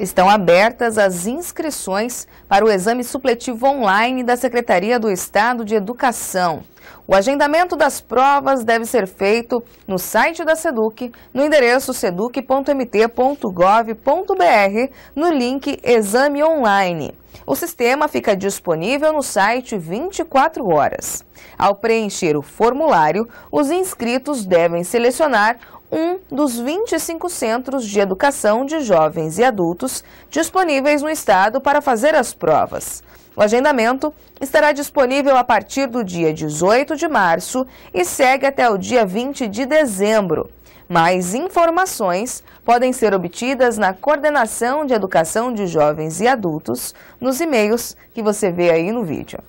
estão abertas as inscrições para o exame supletivo online da Secretaria do Estado de Educação. O agendamento das provas deve ser feito no site da SEDUC, no endereço seduc.mt.gov.br, no link Exame Online. O sistema fica disponível no site 24 horas. Ao preencher o formulário, os inscritos devem selecionar um dos 25 centros de educação de jovens e adultos disponíveis no estado para fazer as provas. O agendamento estará disponível a partir do dia 18 de março e segue até o dia 20 de dezembro. Mais informações podem ser obtidas na Coordenação de Educação de Jovens e Adultos nos e-mails que você vê aí no vídeo.